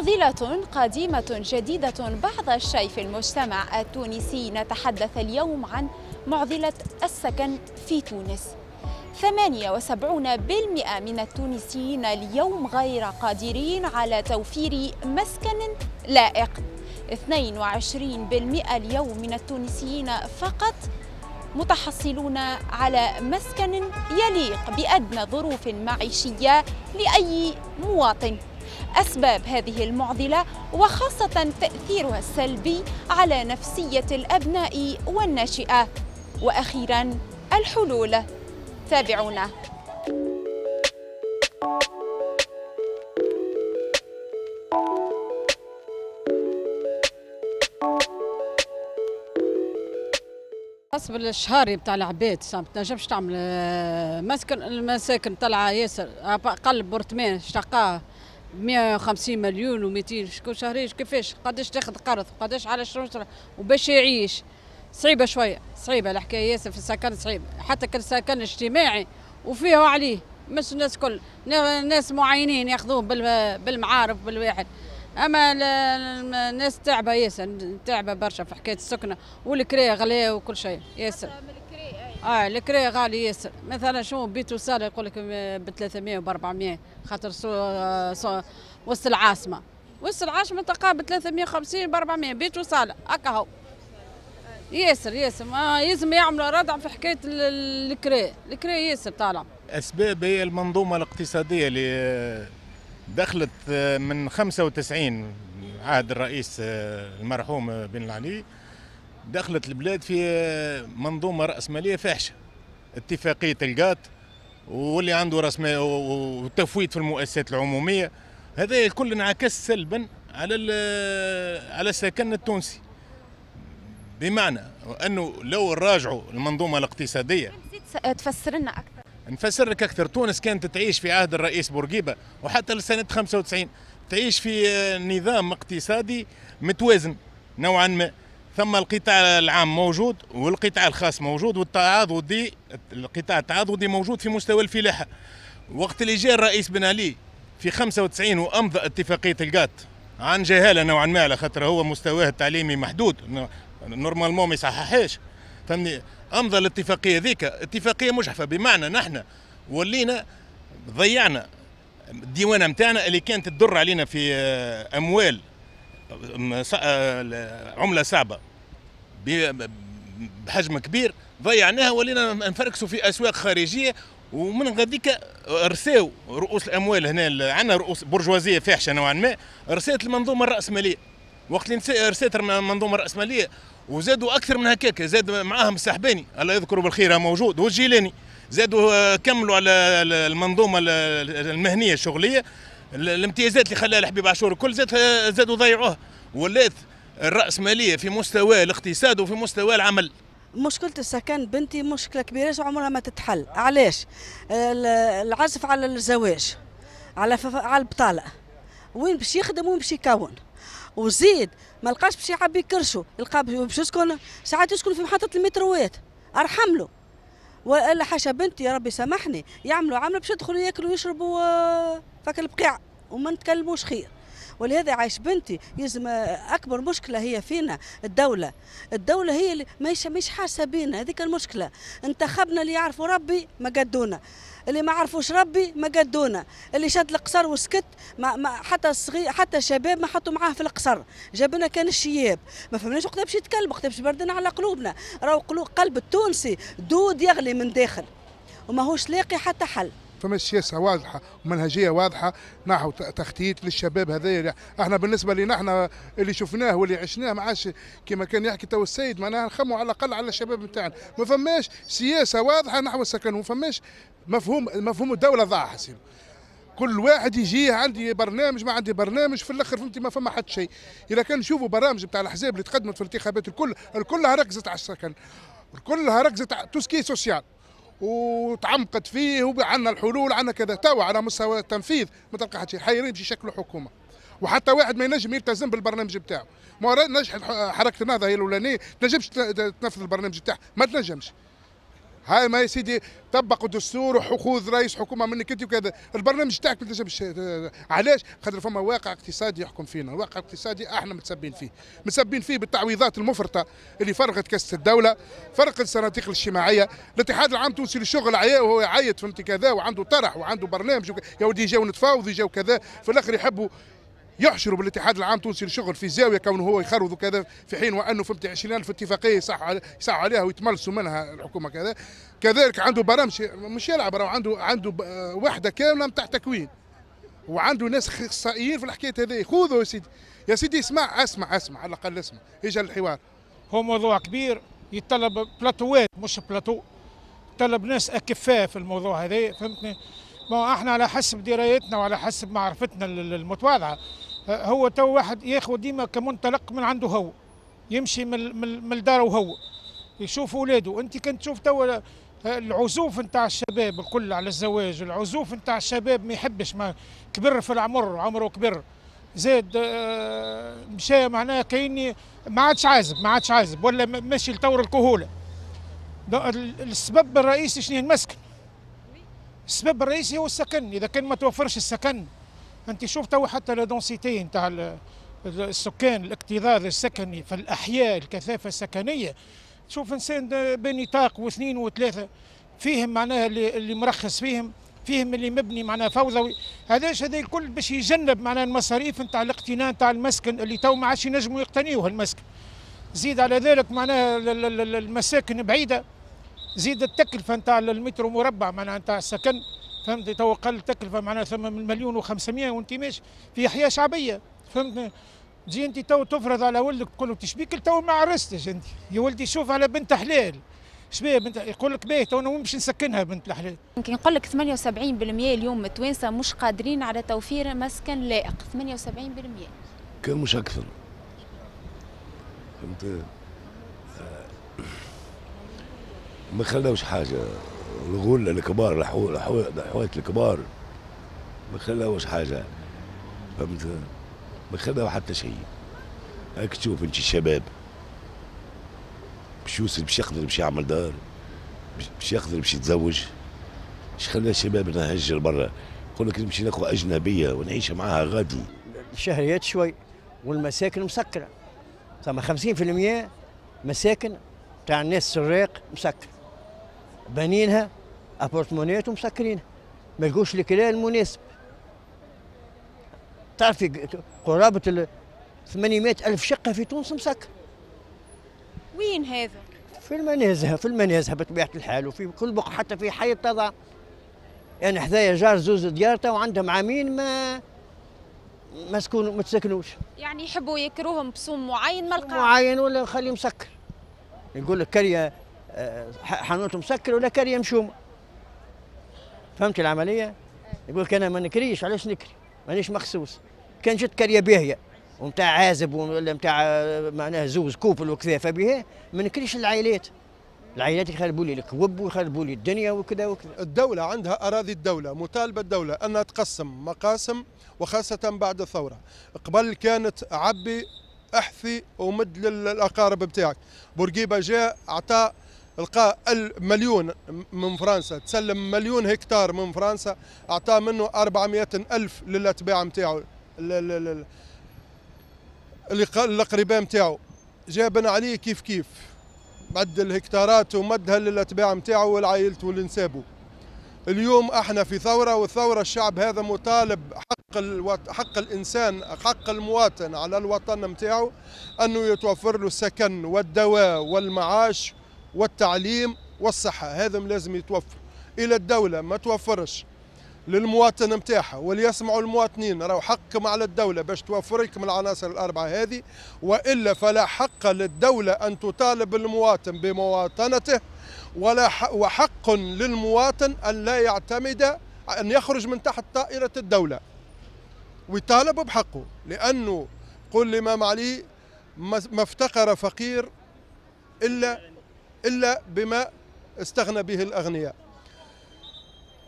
معضلة قديمة جديدة بعض الشيء في المجتمع التونسي نتحدث اليوم عن معضلة السكن في تونس 78% من التونسيين اليوم غير قادرين على توفير مسكن لائق 22% اليوم من التونسيين فقط متحصلون على مسكن يليق بأدنى ظروف معيشية لأي مواطن أسباب هذه المعضلة وخاصة تأثيرها السلبي على نفسية الأبناء والناشئة وأخيرا الحلول تابعونا حسب الشهاري بتاع العباد ما تنجمش تعمل آه، مسكن المساكن طلعه ياسر اقل بورتمان شقاه 150 مليون و200 شكون شهريا كيفاش قداش تاخذ قرض قداش على شنو وباش يعيش صعيبه شويه صعيبه الحكايه ياسر في السكن صعيب حتى كان سكن اجتماعي وفيه وعليه مش الناس كل ناس معينين ياخذوه بالمعارف بالواحد اما الناس تعبه ياسر تعبه برشا في حكايه السكنه والكرايه غلاء وكل شيء ياسر اه الكري غالي ياسر مثلا شنو بيت وصال يقول لك ب 300 و 400 خاطر سو سو وسط العاصمه وسط العاصمه تلقاه ب 350 ب 400 بيت وصال هكا هو ياسر ياسر ما يلزم يعملوا ردع في حكايه الكري الكري ياسر طالع اسباب هي المنظومه الاقتصاديه اللي دخلت من 95 عهد الرئيس المرحوم بن علي دخلت البلاد في منظومه راسماليه فاحشه اتفاقيه القات واللي عنده راس وتفويت في المؤسسات العموميه هذا الكل انعكس سلبا على على السكن التونسي بمعنى انه لو نراجعوا المنظومه الاقتصاديه تفسر لنا اكثر نفسر لك اكثر تونس كانت تعيش في عهد الرئيس بورقيبه وحتى لسنه 95 تعيش في نظام اقتصادي متوازن نوعا ما ثم القطاع العام موجود والقطاع الخاص موجود والتعاضدي القطاع التعاضدي موجود في مستوى الفلاحه وقت اللي جاء الرئيس بن علي في 95 وامضى اتفاقيه القات عن جهاله نوعا ما على خاطر هو مستواه التعليمي محدود نورمالمون ما يصححهاش فهمني امضى الاتفاقيه ذيك اتفاقيه مجحفه بمعنى نحن ولينا ضيعنا الديوانه نتاعنا اللي كانت تدر علينا في آه، اموال آه، عمله صعبه بحجم كبير ضيعناها ولينا نفركسوا في اسواق خارجيه ومن غاديك رساو رؤوس الاموال هنا عندنا رؤوس برجوازيه فاحشه نوعا ما رسات المنظومه الراسماليه وقت اللي رسات المنظومه الراسماليه وزادوا اكثر من هكاك زاد معاهم السحباني الله يذكره بالخير موجود والجيلاني زادوا آه، كملوا على المنظومه المهنيه الشغليه الامتيازات اللي خلاها الحبيب عاشور الكل زاد زادوا ضيعوه ولات الرأسمالية في مستوى الاقتصاد وفي مستوى العمل مشكلة السكن بنتي مشكلة كبيرة عمرها ما تتحل علاش العزف على الزواج على على البطالة وين باش يخدم وين باش يكون وزيد ما لقاش باش يعبي كرشو يلقى باش يسكن ساعات يسكن في محطة المتروات ارحم له والا حاشا بنتي ربي سامحني يعملوا عمل باش يدخلوا ياكلوا ويشربوا آه، فك البقيع وما نتكلموش خير ولهذا عايش بنتي يلزم آه، اكبر مشكله هي فينا الدوله الدوله هي اللي مش مش حاسه بينا هذيك المشكله انتخبنا اللي يعرفوا ربي ما قدونا اللي ما عرفوش ربي ما قدونا اللي شد القصر وسكت ما ما حتى الصغير حتى الشباب ما حطوا معاه في القصر جابنا كان الشياب ما فهمناش وقتها باش يتكلم وقتها باش بردنا على قلوبنا راهو قلوب قلب التونسي دود يغلي من داخل وماهوش لاقي حتى حل فما سياسه واضحه ومنهجيه واضحه نحو تخطيط للشباب هذايا يعني احنا بالنسبه لنا احنا اللي شفناه واللي عشناه ما عادش كما كان يحكي تو السيد معناها نخموا على الاقل على الشباب نتاعنا ما فماش سياسه واضحه نحو السكن وما فماش مفهوم مفهوم الدوله ضاع حسين كل واحد يجي عندي برنامج ما عندي برنامج في الاخر فهمتي ما فما حتى شيء اذا كان نشوفوا برامج بتاع الاحزاب اللي تقدمت في الانتخابات الكل الكلها ركزت على السكن كلها ركزت على توسكي سوسيال وتعمقت فيه وعندنا الحلول عندنا كذا توا على مستوى التنفيذ ما تلقى حتى شيء حيرين باش يشكلوا حكومه وحتى واحد ما ينجم يلتزم بالبرنامج بتاعه ما نجح حركه النهضه هي الاولانيه تنجمش تنفذ البرنامج بتاعها ما تنجمش هاي ما يا سيدي طبقوا دستور وحقوق رئيس حكومه منك انت وكذا البرنامج تاعك ما علاش خاطر فما واقع اقتصادي يحكم فينا واقع اقتصادي احنا متسبين فيه متسبين فيه بالتعويضات المفرطه اللي فرغت كاسه الدوله فرغت الصناديق الاجتماعيه الاتحاد العام التونسي للشغل عيا وهو يعيط فهمت كذا وعنده طرح وعنده برنامج يا ودي جاو نتفاوض يجاو كذا في الاخر يحبوا يحشروا بالاتحاد العام التونسي للشغل في زاويه كونه هو يخرض وكذا في حين وانه 20 20000 اتفاقيه يصح يصح عليها ويتملسوا منها الحكومه كذا كذلك عنده برامج مش يلعب راه عنده عنده وحده كامله نتاع تكوين وعنده ناس اخصائيين في الحكايه هذه خذوا يا سيدي يا سيدي اسمع اسمع اسمع على الاقل اسمع اجا الحوار هو موضوع كبير يتطلب بلاتوات مش بلاتو يتطلب ناس اكفاء في الموضوع هذا فهمتني ما احنا على حسب درايتنا وعلى حسب معرفتنا المتواضعه هو تو واحد ياخذ ديما كمنطلق من عنده هو يمشي من من الدار وهو يشوف اولاده انت كنت تشوف تو آه، العزوف نتاع الشباب الكل على الزواج العزوف نتاع الشباب ما يحبش ما كبر في العمر عمره كبر زاد آه، مشى معناه كاني ما عادش عازب ما عادش عازب ولا ماشي لطور الكهوله السبب الرئيسي شنو المسكن السبب الرئيسي هو السكن اذا كان ما توفرش السكن انت شوف تو حتى لا دونسيتي نتاع السكان الاكتظاظ السكني في الاحياء الكثافه السكنيه تشوف انسان بين نطاق واثنين وثلاثه فيهم معناها اللي مرخص فيهم فيهم اللي مبني معناها فوضوي هذاش هذا الكل باش يجنب معناها المصاريف نتاع الاقتناء نتاع المسكن اللي تو ما عادش ينجموا يقتنيوه المسكن زيد على ذلك معناها المساكن بعيده زيد التكلفه نتاع المتر مربع معناها نتاع السكن فهمت تو قل التكلفه معناها ثم من مليون و500 وانت ماشي في حياه شعبيه فهمتني تجي انت تو تفرض على ولدك تقول له تشبيك تو ما عرستش انت يا ولدي شوف على بنت حلال شبيه بنت يقول لك باهي تو مش نسكنها بنت الحلال يمكن نقول لك 78% اليوم التوانسه مش قادرين على توفير مسكن لائق 78% كان مش اكثر فهمت آه. ما خلاوش حاجه الغول الكبار الحوايط الكبار ما خلاوش حاجه فهمت ما خلاو حتى شيء هاك تشوف انت الشباب باش يوصل باش يقدر باش يعمل دار باش يقدر باش يتزوج اش خلى الشباب نهجر برا يقول لك نمشي ناخذ اجنبيه ونعيش معاها غادي الشهريات شوي والمساكن مسكره ثم 50% مساكن تاع الناس السراق مسكره بانينها ابارتمونيات ومسكرينها ما لقوش الكلاء المناسب تعرفي قرابه 800 الف شقه في تونس مسكر وين هذا؟ في المنازه في المنازه بطبيعه الحال وفي كل بقعه حتى في حي التضع يعني حذايا جار زوز ديارته وعندهم عامين ما ما سكونوا ما تسكنوش يعني يحبوا يكروهم بصوم معين ما معين ولا نخليه مسكر يقول لك كريه حانوت مسكر ولا كاريه مشومه فهمت العمليه؟ يقول لك انا ما نكريش علاش نكري؟ مانيش مخصوص كان جت كاريه باهيه ومتاع عازب ولا متاع معناه زوز كوبل وكذا فبها ما نكريش العائلات العائلات يخربوا لي الكوب ويخربوا لي الدنيا وكذا وكذا الدولة عندها أراضي الدولة مطالبة الدولة أنها تقسم مقاسم وخاصة بعد الثورة قبل كانت عبي أحثي ومد للأقارب بتاعك بورقيبة جاء أعطى لقى مليون من فرنسا تسلم مليون هكتار من فرنسا اعطاه منه 400 الف للاتباع نتاعو الاقرباء نتاعو جابن عليه كيف كيف بعد الهكتارات ومدها للاتباع نتاعو والعائلته واللي اليوم احنا في ثوره والثوره الشعب هذا مطالب حق الوط... حق الانسان حق المواطن على الوطن نتاعو انه يتوفر له السكن والدواء والمعاش والتعليم والصحة هذا لازم يتوفر إلى الدولة ما توفرش للمواطن نتاعها وليسمعوا المواطنين راهو حقكم على الدولة باش توفر لكم العناصر الأربعة هذه وإلا فلا حق للدولة أن تطالب المواطن بمواطنته ولا وحق للمواطن أن لا يعتمد أن يخرج من تحت طائرة الدولة ويطالب بحقه لأنه قل الإمام علي ما افتقر فقير إلا إلا بما استغنى به الأغنياء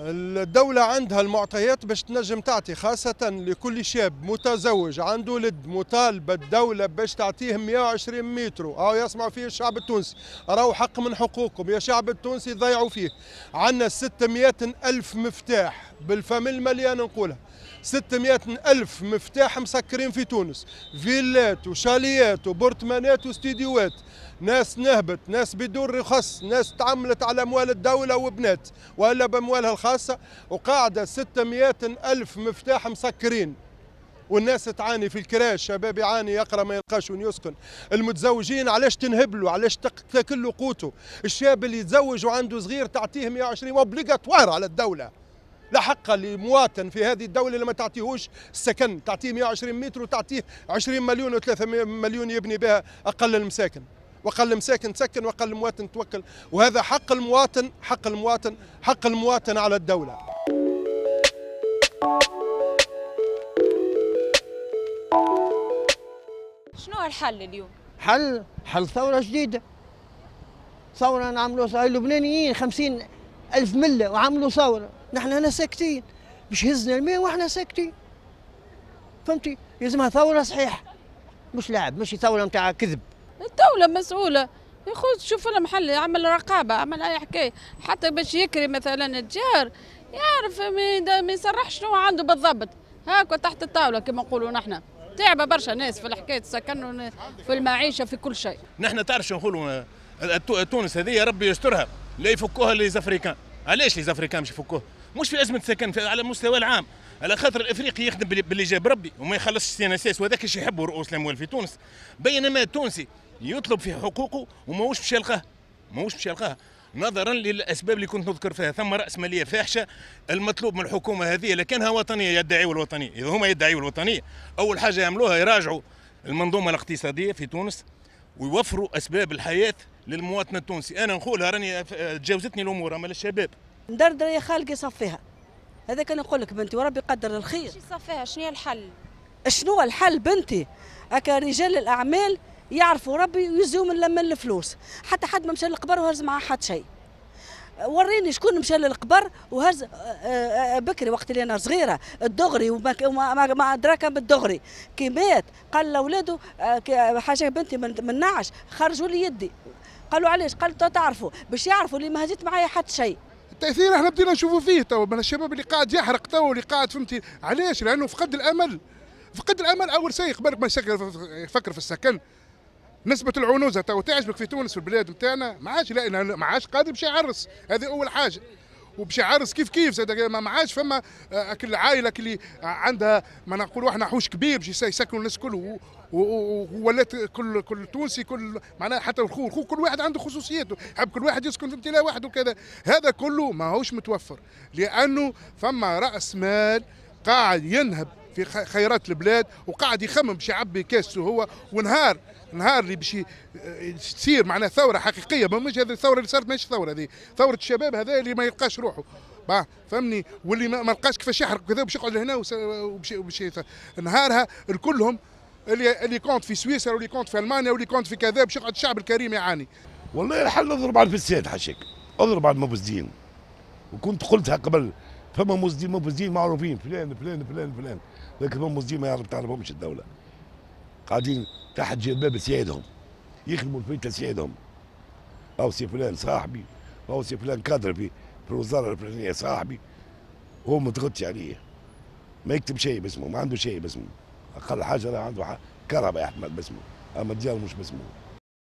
الدولة عندها المعطيات باش تنجم تعطي خاصة لكل شاب متزوج عنده ولد مطالبة الدولة باش تعطيه 120 متر أو يسمع فيه الشعب التونسي راهو حق من حقوقكم يا شعب التونسي ضيعوا فيه عندنا 600 ألف مفتاح بالفم المليان نقولها 600 ألف مفتاح مسكرين في تونس فيلات وشاليات وبرتمانات واستديوهات ناس نهبت ناس بدون رخص ناس تعملت على أموال الدولة وبنات ولا بأموالها الخاصة وقاعدة 600 ألف مفتاح مسكرين والناس تعاني في الكراش شباب يعاني يقرا ما يلقاش وين يسكن المتزوجين علاش تنهبلوا علاش تاكلوا قوته الشاب اللي يتزوج وعنده صغير تعطيه 120 وبليغاتوار على الدوله لا حق لمواطن في هذه الدولة لما تعطيهوش السكن تعطيه 120 متر وتعطيه 20 مليون و3 مليون يبني بها أقل المساكن وأقل مساكن تسكن وأقل مواطن توكل وهذا حق المواطن حق المواطن حق المواطن على الدولة شنو الحل اليوم؟ حل حل ثورة جديدة ثورة نعملوها اللبنانيين 50 ألف ملة وعملوا ثورة نحن هنا ساكتين مش هزنا الماء وإحنا ساكتين فهمتي لازمها ثورة صحيحة مش لعب مش ثورة نتاع كذب الدولة مسؤولة يا شوف المحل يعمل رقابة عمل أي حكاية حتى باش يكري مثلا التجار يعرف ما يصرحش شنو عنده بالضبط هاكا تحت الطاولة كما نقولوا نحن تعب برشا ناس في الحكاية السكن في المعيشة في كل شيء نحن تعرف شنو نقولوا تونس هذه ربي يسترها لا يفكوها لي زافريكان علاش لي زافريكان مش يفكوها مش في ازمه سكن في على المستوى العام على خاطر الافريقي يخدم باللي جاب ربي وما يخلصش السي ان اس اس وهذاك يحبوا رؤوس الاموال في تونس بينما التونسي يطلب في حقوقه وماهوش باش لقاها ماهوش باش يلقاها نظرا للاسباب اللي كنت نذكر فيها ثم راس ماليه فاحشه المطلوب من الحكومه هذه لكنها وطنيه يدعيوا الوطنيه اذا هما يدعيوا الوطنيه اول حاجه يعملوها يراجعوا المنظومه الاقتصاديه في تونس ويوفروا اسباب الحياه للمواطن التونسي انا نقولها راني تجاوزتني الامور اما للشباب ندردر يا خالقي صفيها هذا كان نقول لك بنتي وربي يقدر الخير صفيها شنو الحل شنو الحل بنتي هكا رجال الاعمال يعرفوا ربي ويزيو من لما الفلوس حتى حد ما مشى للقبر وهز معاه حد شيء وريني شكون مشى للقبر وهز آه، آه، آه، بكري وقت اللي انا صغيره الدغري وما ادراك بالدغري كي مات قال لاولاده حاجه بنتي من نعش خرجوا لي يدي قالوا علاش قال تعرفوا باش يعرفوا اللي ما هزيت معايا حتى شيء التاثير احنا بدينا نشوفوا فيه تو من الشباب اللي قاعد يحرق تو اللي قاعد فهمتي علاش لانه فقد الامل فقد الامل اول شيء قبل ما يفكر في السكن نسبة العنوزة تو تعجبك في تونس في البلاد نتاعنا ما عادش لا ما عادش قادر باش يعرس هذه أول حاجة وبشي عرس كيف كيف زاد ما عادش فما آه، كل العائله اللي عندها ما نقولوا احنا حوش كبير باش يسكنوا الناس كله وولات كل كل تونسي كل معناها حتى الخو الخو كل واحد عنده خصوصيته حب كل واحد يسكن في امتلاء واحد وكذا هذا كله ماهوش متوفر لانه فما راس مال قاعد ينهب في خيرات البلاد وقاعد يخمم باش يعبي كاسه هو ونهار نهار اللي باش تصير معناها ثوره حقيقيه ما مش هذه الثوره اللي صارت ماشي ثوره هذه ثوره الشباب هذا اللي ما يلقاش روحه باه فهمني واللي ما لقاش كيفاش يحرق كذا باش يقعد هنا وباش نهارها الكلهم اللي اللي كونت في سويسرا واللي كونت في المانيا واللي كونت في كذا باش يقعد الشعب الكريم يعاني والله الحل اضرب على الفساد حشك اضرب على المبزين وكنت قلتها قبل فما مسلمين مفسدين معروفين فلان فلان فلان فلان لكن فما مسلمين ما تعرفهمش الدوله قاعدين تحت جلباب سيادهم يخدموا في سيادهم او سي فلان صاحبي او سي فلان كادر في في الوزاره الفلانيه صاحبي هو ما تغطش عليه ما يكتب شيء باسمه ما عنده شيء باسمه اقل حاجه عنده كهرباء احمد باسمه اما الديار مش باسمه